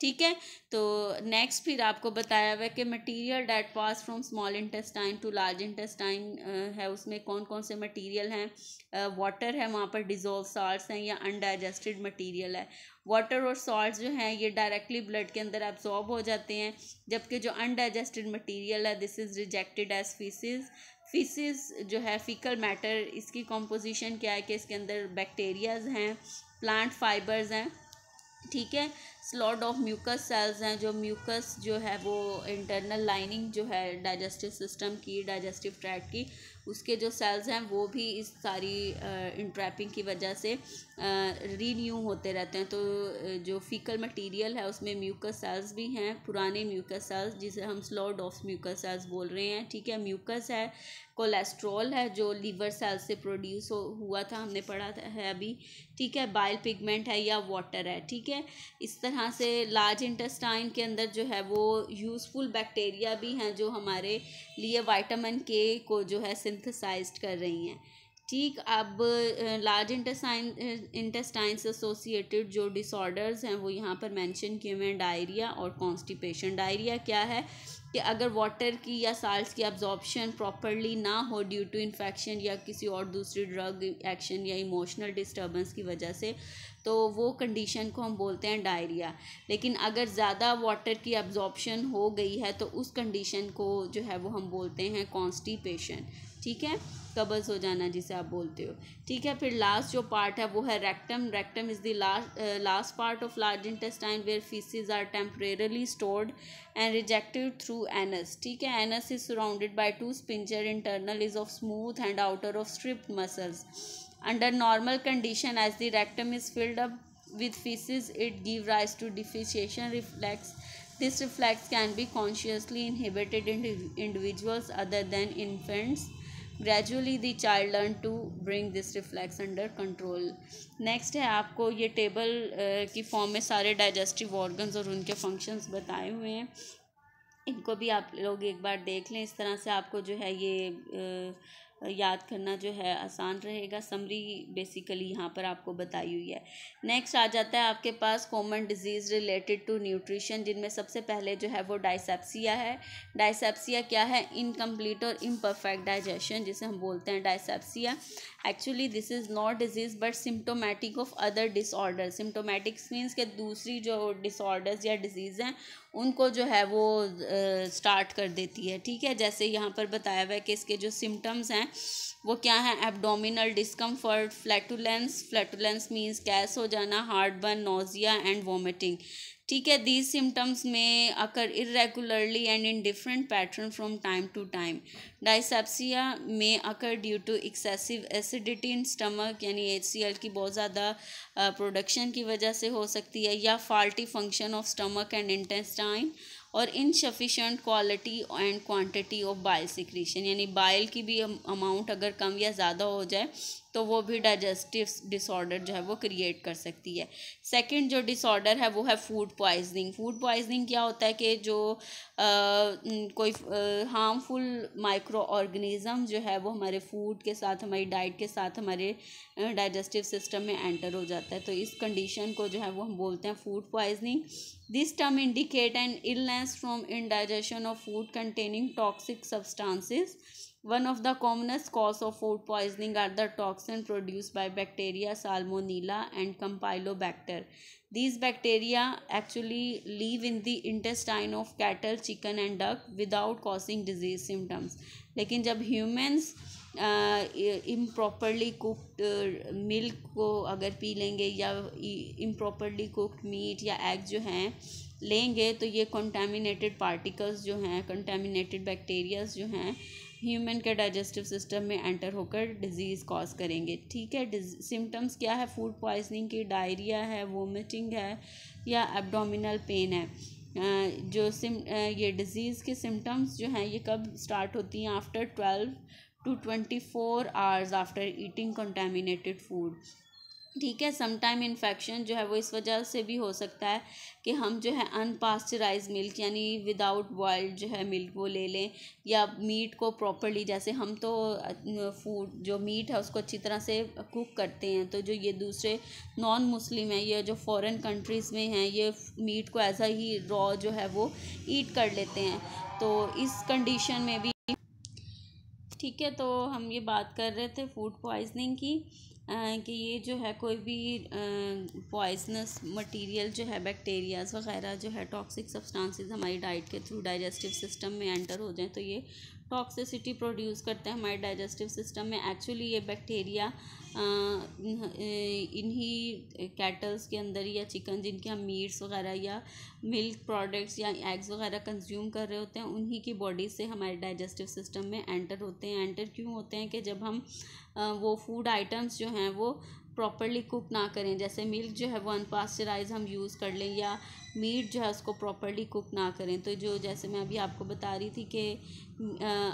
ठीक है तो नेक्स्ट फिर आपको बताया हुआ है कि material that pass from small intestine to large intestine है उसमें कौन कौन से मटेरियल हैं वाटर है वहाँ पर डिजोल्व सॉल्ट्स हैं या अनडाइजेस्टेड मटेरियल है वाटर और सॉल्ट जो हैं ये डायरेक्टली ब्लड के अंदर एब्जॉर्ब हो जाते हैं जबकि जो अनडाइजेस्टेड मटीरियल है this is rejected as faeces faeces जो है फीकल मैटर इसकी कॉम्पोजिशन क्या है कि इसके अंदर बैक्टीरियाज हैं प्लांट फाइबर्स हैं ठीक है स्लॉट ऑफ म्यूकस सेल्स हैं जो म्यूकस जो है वो इंटरनल लाइनिंग जो है डाइजेस्टिव सिस्टम की डाइजेस्टिव ट्रैक्ट की उसके जो सेल्स हैं वो भी इस सारी इंट्रैपिंग की वजह से रीन्यू होते रहते हैं तो जो फीकल मटेरियल है उसमें म्यूकस सेल्स भी हैं पुराने म्यूकस सेल्स जिसे हम स्लॉड ऑफ म्यूकस सेल्स बोल रहे हैं ठीक है म्यूकस है कोलेस्ट्रॉल है जो लीवर सेल से प्रोड्यूस हो हुआ था हमने पढ़ा है अभी ठीक है बाइल पिगमेंट है या वाटर है ठीक है इस तरह से लार्ज इंटेस्टाइन के अंदर जो है वो यूज़फुल बैक्टीरिया भी हैं जो हमारे लिए वाइटामिन के को जो है सिंथेसाइज्ड कर रही हैं ठीक अब लार्ज इंटेस्टाइन इंटेस्टाइन से एसोसिएटेड जो डिसऑर्डर्स हैं वो यहाँ पर मेंशन किए हुए हैं डायरिया और कॉन्स्टिपेशन डायरिया क्या है कि अगर वाटर की या साल्ट की अब्जॉर्बशन प्रॉपरली ना हो ड्यू टू इन्फेक्शन या किसी और दूसरी ड्रग एक्शन या इमोशनल डिस्टर्बेंस की वजह से तो वो कंडीशन को हम बोलते हैं डायरिया लेकिन अगर ज़्यादा वाटर की अब्जॉर्प्शन हो गई है तो उस कंडीशन को जो है वो हम बोलते हैं कॉन्स्टिपेशन ठीक है कबज़ हो जाना जिसे आप बोलते हो ठीक है फिर लास्ट जो पार्ट है वो है rectum rectum is the last last part of large intestine where faeces are temporarily stored and rejected through anus ठीक है anus is surrounded by two sphincter internal is of smooth and outer of striped muscles Under normal condition, as the rectum is filled up with feces, it gives rise to defecation reflex. This reflex can be consciously inhibited in individuals other than infants. Gradually the child learn to bring this reflex under control next है आपको ये table की form में सारे digestive organs और उनके functions बताए हुए हैं इनको भी आप लोग एक बार देख लें इस तरह से आपको जो है ये याद करना जो है आसान रहेगा समरी बेसिकली यहाँ पर आपको बताई हुई है नेक्स्ट आ जाता है आपके पास common disease related to nutrition जिनमें सबसे पहले जो है वो डाइसेप्सिया है डाइसेप्सिया क्या है इनकम्प्लीट और इम्परफेक्ट डाइजेशन जिसे हम बोलते हैं dyspepsia actually this is not disease but symptomatic of other disorder symptomatics means के दूसरी जो डिसऑर्डर्स या डिजीज़ हैं उनको जो है वो स्टार्ट uh, कर देती है ठीक है जैसे यहाँ पर बताया हुआ है कि इसके जो सिम्टम्स हैं वो क्या है abdominal discomfort flatulence flatulence means gas हो जाना heartburn nausea and vomiting ठीक है these symptoms may occur irregularly and in different pattern from time to time dyspepsia may occur due to excessive acidity in stomach यानी H की बहुत ज़्यादा production की वजह से हो सकती है या faulty function of stomach and intestine और insufficient quality and quantity of bile secretion यानी बाइल की भी अमाउंट अगर कम या ज़्यादा हो जाए तो वो भी डाइजेस्टिव डिसऑर्डर जो है वो क्रिएट कर सकती है सेकंड जो डिसऑर्डर है वो है फूड पॉइजनिंग फूड पॉइजनिंग क्या होता है कि जो आ, कोई हार्मफुल माइक्रो ऑर्गेनिज़म जो है वो हमारे फूड के साथ हमारी डाइट के साथ हमारे डाइजेस्टिव सिस्टम में एंटर हो जाता है तो इस कंडीशन को जो है वो हम बोलते हैं food poisoning This term indicate an illness from indigestion of food containing toxic substances. One of the commonest cause of food poisoning are the toxin produced by bacteria Salmonella and Campylobacter. These bacteria actually live in the intestine of cattle, chicken and duck without causing disease symptoms. लेकिन जब humans इम्प्रॉपर्ली cooked milk को अगर पी लेंगे या improperly cooked meat या egg जो हैं लेंगे तो ये कंटामिनेटेड पार्टिकल्स जो हैं कंटामिनेटेड बैक्टीरियाज जो हैं ह्यूमन के डाइजेस्टिव सिस्टम में एंटर होकर डिजीज़ कॉज करेंगे ठीक है सिम्टम्स क्या है फूड पॉइजनिंग की डायरिया है वोमिटिंग है या एब्डोमिनल पेन है जो सिम ये डिज़ीज़ के सिम्टम्स जो हैं ये कब स्टार्ट होती हैं after twelve to twenty four hours after eating contaminated food ठीक है समटाइम इन्फेक्शन जो है वो इस वजह से भी हो सकता है कि हम जो है अनपास्चराइज मिल्क यानी विदाउट बॉयल्ड जो है मिल्क वो ले लें या मीट को प्रॉपरली जैसे हम तो फूड जो मीट है उसको अच्छी तरह से कुक करते हैं तो जो ये दूसरे नॉन मुस्लिम हैं ये जो फॉरेन कंट्रीज़ में हैं ये मीट को ऐसा ही रॉ जो है वो ईट कर लेते हैं तो इस कंडीशन में भी ठीक है तो हम ये बात कर रहे थे फूड पॉइजनिंग की आ, कि ये जो है कोई भी पॉइजनस मटेरियल जो है बैक्टीरियाज वगैरह जो है टॉक्सिक सब्सटेंसेस हमारी डाइट के थ्रू डाइजेस्टिव सिस्टम में एंटर हो जाए तो ये टॉक्सिसिटी प्रोड्यूस करते हैं हमारे डाइजेस्टिव सिस्टम में एक्चुअली ये बैक्टीरिया इन्हीं कैटल्स के अंदर या चिकन जिनके हम मीट्स वगैरह या मिल्क प्रोडक्ट्स या एग्स वगैरह कंज्यूम कर रहे होते हैं उन्हीं की बॉडी से हमारे डाइजेस्टिव सिस्टम में एंटर होते हैं एंटर क्यों होते हैं कि जब हम वो फूड आइटम्स जो हैं वो प्रॉपरली कुक ना करें जैसे मिल्क जो है वो अनपास्चराइज हम यूज़ कर लें या मीट जो है उसको प्रॉपरली कुक ना करें तो जो जैसे मैं अभी आपको बता रही थी कि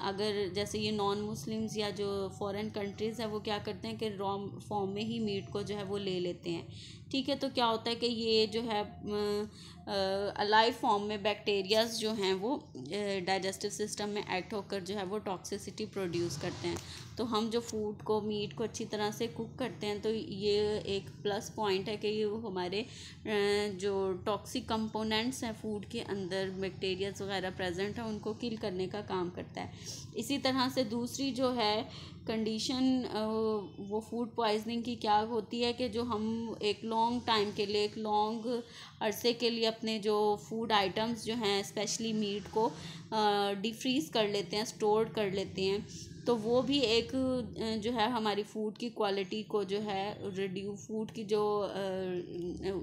अगर जैसे ये नॉन मुस्लिम्स या जो फॉरेन कंट्रीज़ है वो क्या करते हैं कि रॉ फॉर्म में ही मीट को जो है वो ले लेते हैं ठीक है तो क्या होता है कि ये जो है अलाइव फॉर्म में बैक्टीरियाज जो हैं वो डाइजेस्टिव सिस्टम में एक्ट होकर जो है वो टॉक्सिसिटी प्रोड्यूस करते हैं तो हम जो फूड को मीट को अच्छी तरह से कुक करते हैं तो ये एक प्लस पॉइंट है कि ये हमारे जो टॉक्सिक कंपोनेंट्स हैं फूड के अंदर बैक्टीरियाज वगैरह प्रेजेंट हैं उनको किल करने का काम करता है इसी तरह से दूसरी जो है कंडीशन वो फूड पॉइजनिंग की क्या होती है कि जो हम एक लॉन्ग टाइम के लिए एक लॉन्ग अरसे के लिए अपने जो फूड आइटम्स जो हैं स्पेशली मीट को डिफ्रीज़ कर लेते हैं स्टोर कर लेते हैं तो वो भी एक जो है हमारी फ़ूड की क्वालिटी को जो है रिड्यू फूड की जो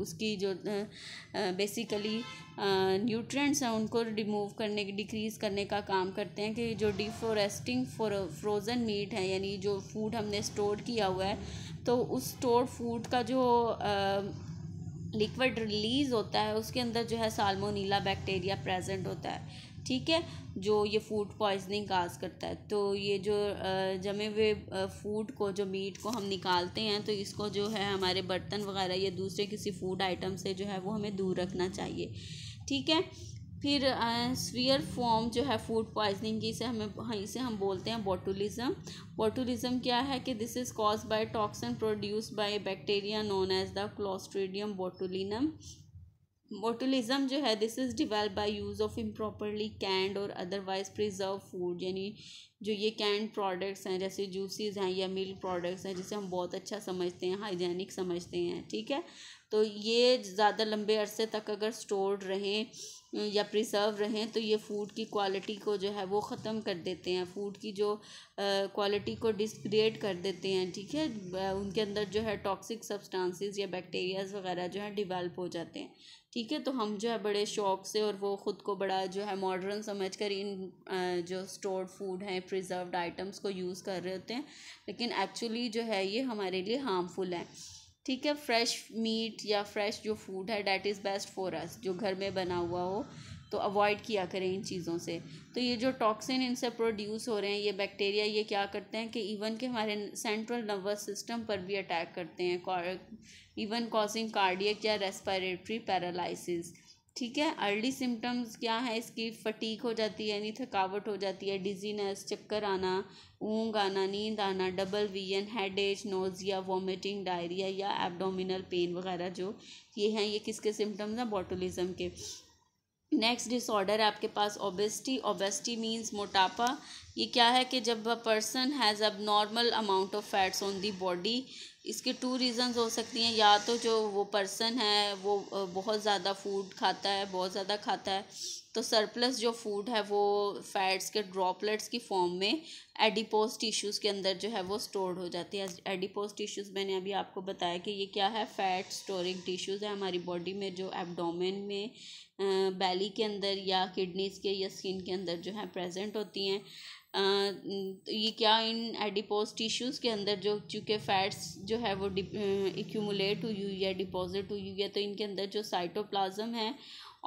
उसकी जो बेसिकली न्यूट्रिएंट्स हैं उनको रिमूव करने की डिक्रीज़ करने का काम करते हैं कि जो डिफोरेस्टिंग फ्रोज़न मीट है यानी जो फूड हमने स्टोर किया हुआ है तो उस स्टोर फूड का जो लिक्विड रिलीज़ होता है उसके अंदर जो है सालमोनीला बैक्टीरिया प्रेजेंट होता है ठीक है जो ये फूड पॉइजनिंग काज करता है तो ये जो जमे हुए फूड को जो मीट को हम निकालते हैं तो इसको जो है हमारे बर्तन वगैरह या दूसरे किसी फूड आइटम से जो है वो हमें दूर रखना चाहिए ठीक है फिर स्वियर फॉर्म जो है फूड पॉइजनिंग की इसे हमें हाँ, इसे हम बोलते हैं बोटुलिज्म बोटुलिज़म क्या है कि this is cause by toxin produce by bacteria known as the clostridium botulinum botulism जो है this is develop by use of improperly canned और अदरवाइज प्रिजर्व फूड यानी जो ये कैंड प्रोडक्ट्स हैं जैसे जूसेस हैं या मिल्क प्रोडक्ट्स हैं जिसे हम बहुत अच्छा समझते हैं हाइजेनिक समझते हैं ठीक है तो ये ज़्यादा लंबे अरसे तक अगर स्टोर्ड रहें या प्रिजर्व रहें तो ये फ़ूड की क्वालिटी को जो है वो ख़त्म कर देते हैं फ़ूड की जो क्वालिटी को डिस्क्रिएट कर देते हैं ठीक है उनके अंदर जो है टॉक्सिक सब्सटेंसेस या बैक्टीरियाज वगैरह जो है डिवेल्प हो जाते हैं ठीक है तो हम जो है बड़े शौक से और वो ख़ुद को बड़ा जो है मॉडर्न समझ कर इन जो स्टोर्ड फूड हैं प्रिजर्व्ड आइटम्स को यूज़ कर रहे होते हैं लेकिन एक्चुअली जो है ये हमारे लिए हार्मफुल है ठीक है फ्रेश मीट या फ्रेश जो फूड है that is best for us जो घर में बना हुआ हो तो अवॉइड किया करें इन चीज़ों से तो ये जो टॉक्सिन इनसे प्रोड्यूस हो रहे हैं ये बैक्टीरिया ये क्या करते हैं कि इवन के हमारे सेंट्रल नर्वस सिस्टम पर भी अटैक करते हैं इवन कॉजिंग कार्डियक या रेस्पिरेटरी पैरालसिस ठीक है अर्ली सिम्टम्स क्या है इसकी फटीक हो जाती है यानी थकावट हो जाती है डिजीनेस चक्कर आना ऊँग आना नींद आना double vision headache nausea vomiting diarrhoea या एबडोमिनल पेन वगैरह जो ये हैं ये किसके सिम्टम्स हैं बॉटोलिज्म के नेक्स्ट डिसऑर्डर आपके पास ओबेसिटी ओबेसिटी मींस मोटापा ये क्या है कि जब a person has abnormal amount of fats on the body इसके टू रीज़न्स हो सकती हैं या तो जो वो पर्सन है वो बहुत ज़्यादा फूड खाता है बहुत ज़्यादा खाता है तो सरप्लस जो फूड है वो फैट्स के ड्रॉपलेट्स की फॉर्म में एडिपोज टिश्यूज़ के अंदर जो है वो स्टोर्ड हो जाती है एडिपोज टिश्यूज़ मैंने अभी आपको बताया कि ये क्या है फैट स्टोरिंग टिश्यूज़ है हमारी बॉडी में जो एबडोमेन में बैली के अंदर या किडनीज़ के या स्किन के अंदर जो है प्रेजेंट होती हैं ये क्या इन एडिपोज टिश्यूज़ के अंदर जो चूँकि फैट्स जो है वो एक्यूमुलेट हुई हुई है डिपॉजिट हुई हुई है तो इनके अंदर जो साइटोप्लाज्म है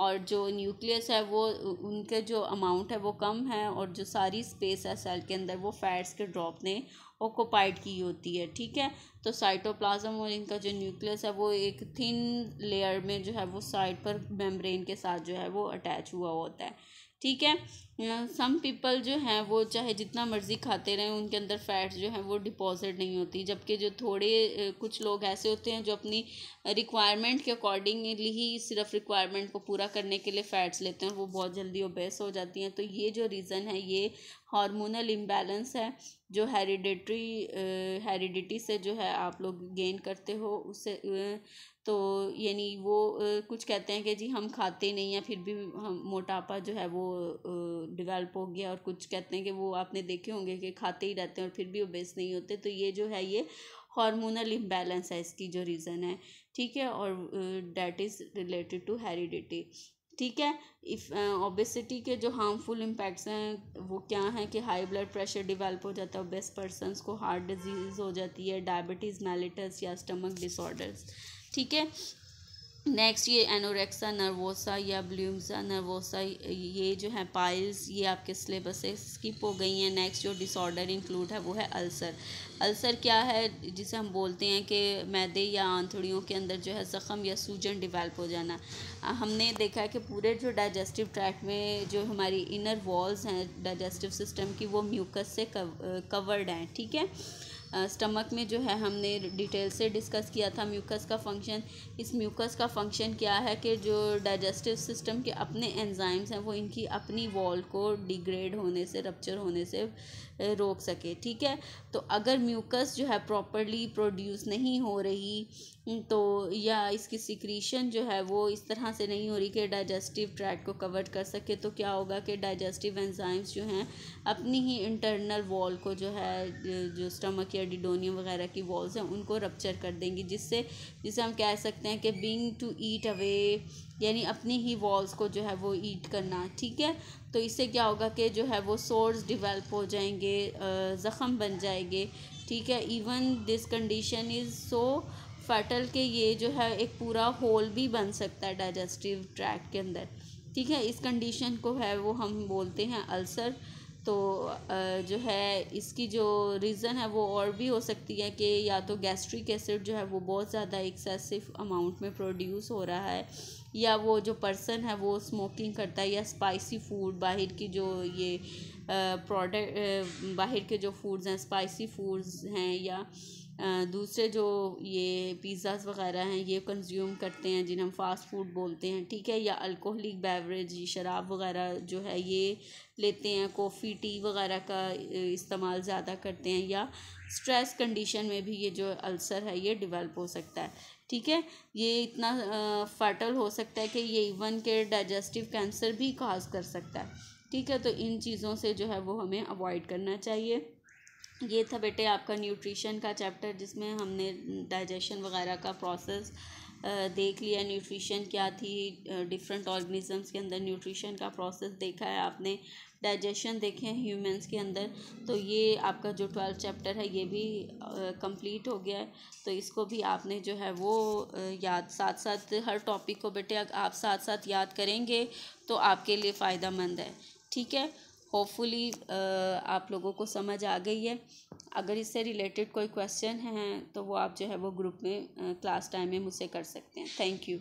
और जो न्यूक्लियस है वो उनके जो अमाउंट है वो कम है और जो सारी स्पेस है सेल के अंदर वो फैट्स के ड्रॉप ने ओकोपाइड की होती है ठीक है तो साइटोप्लाज्म और इनका जो न्यूक्लियस है वो एक थिन लेयर में जो है वो साइड पर मेम्ब्रेन के साथ जो है वो अटैच हुआ होता है ठीक है सम पीपल जो हैं वो चाहे जितना मर्ज़ी खाते रहें उनके अंदर फैट्स जो हैं वो डिपॉजिट नहीं होती जबकि जो थोड़े कुछ लोग ऐसे होते हैं जो अपनी रिक्वायरमेंट के अकॉर्डिंगली ही सिर्फ रिक्वायरमेंट को पूरा करने के लिए फ़ैट्स लेते हैं वो बहुत जल्दी ओबेस हो जाती हैं तो ये जो रीज़न है ये हार्मोनल इम्बेलेंस है जो हेरिडेटरी हेरिडिटी से जो है आप लोग गेन करते हो उससे तो यानी वो कुछ कहते हैं कि जी हम खाते नहीं हैं फिर भी हम मोटापा जो है वो डेवलप हो गया और कुछ कहते हैं कि वो आपने देखे होंगे कि खाते ही रहते हैं और फिर भी ओबेस नहीं होते तो ये जो है ये हार्मोनल इम्बैलेंस है इसकी जो रीज़न है ठीक है और that is related to heredity ठीक है इफ ओबेसिटी uh, के जो हार्मफुल इम्पैक्ट्स हैं वो क्या हैं कि हाई ब्लड प्रेशर डिवेल्प हो जाता है ओबेस पर्सनस को हार्ट डिजीज़ हो जाती है डायबिटीज़ मेलिटस या स्टमक डिसऑर्डर्स ठीक है नेक्स्ट ये एनोरेक्सा नर्वोसा या ब्लूम्सा नर्वोसा ये जो है पाइल्स ये आपके सिलेबस से स्किप हो गई हैं नेक्स्ट जो डिसऑर्डर इंक्लूड है वो है अल्सर अल्सर क्या है जिसे हम बोलते हैं कि मैदे या आंथड़ियों के अंदर जो है ज़ख़म या सूजन डिवेल्प हो जाना हमने देखा है कि पूरे जो डाइजेस्टिव ट्रैक में जो हमारी इनर वॉल्स हैं डाइजेस्टिव सिस्टम की वो म्यूकस से कवर्ड हैं ठीक है स्टमक में जो है हमने डिटेल से डिस्कस किया था म्यूकस का फंक्शन इस म्यूकस का फंक्शन क्या है कि जो डाइजेस्टिव सिस्टम के अपने एंजाइम्स हैं वो इनकी अपनी वॉल को डिग्रेड होने से रपच्चर होने से रोक सके ठीक है तो अगर म्यूकस जो है प्रॉपरली प्रोड्यूस नहीं हो रही तो या इसकी सिक्रीशन जो है वो इस तरह से नहीं हो रही कि डाइजेस्टिव ट्रैक को कवर कर सके तो क्या होगा कि डाइजेस्टिव एंजाइम्स जो हैं अपनी ही इंटरनल वॉल को जो है जो स्टमक या डिडोनियम वगैरह की वॉल्स हैं उनको रपच्चर कर देंगी जिससे जिसे हम कह सकते हैं कि बिंग टू ईट अवे यानी अपनी ही वॉल्स को जो है वो ईट करना ठीक है तो इससे क्या होगा कि जो है वो सोर्स डिवेल्प हो जाएंगे ज़ख़म बन जाएंगे ठीक है even this condition is so fatal के ये जो है एक पूरा होल भी बन सकता है डाइजेस्टिव ट्रैक के अंदर ठीक है इस कंडीशन को है वो हम बोलते हैं अल्सर तो जो है इसकी जो रीज़न है वो और भी हो सकती है कि या तो गैस्ट्रिक एसिड जो है वो बहुत ज़्यादा एक्सेसिव अमाउंट में प्रोड्यूस हो रहा है या वो जो पर्सन है वो स्मोकिंग करता है या स्पाइसी फूड बाहर की जो ये प्रोडक्ट बाहर के जो फूड्स हैं स्पाइसी फूड्स हैं या दूसरे जो ये पिज़्ज़ाज़ वग़ैरह हैं ये कंज्यूम करते हैं जिन्हें हम फ़ास्ट फूड बोलते हैं ठीक है या अल्कोहलिक बेवरेज शराब वग़ैरह जो है ये लेते हैं कॉफ़ी टी वग़ैरह का इस्तेमाल ज़्यादा करते हैं या स्ट्रेस कंडीशन में भी ये जो अल्सर है ये डिवेल्प हो सकता है ठीक है ये इतना फर्टल हो सकता है कि ये इवन के डाइजेस्टिव कैंसर भी काज कर सकता है ठीक है तो इन चीज़ों से जो है वो हमें अवॉइड करना चाहिए ये था बेटे आपका न्यूट्रिशन का चैप्टर जिसमें हमने डाइजेशन वगैरह का प्रोसेस देख लिया न्यूट्रिशन क्या थी डिफरेंट ऑर्गेनिजम्स के अंदर न्यूट्रिशन का प्रोसेस देखा है आपने डाइजेशन देखे हैं ह्यूमंस के अंदर तो ये आपका जो ट्वेल्थ चैप्टर है ये भी कंप्लीट हो गया है तो इसको भी आपने जो है वो याद साथ साथ हर टॉपिक को बेटे आप साथ साथ याद करेंगे तो आपके लिए फ़ायदा मंद है ठीक है होपफुली uh, आप लोगों को समझ आ गई है अगर इससे रिलेटेड कोई क्वेश्चन है तो वो आप जो है वो ग्रुप में क्लास uh, टाइम में मुझसे कर सकते हैं थैंक यू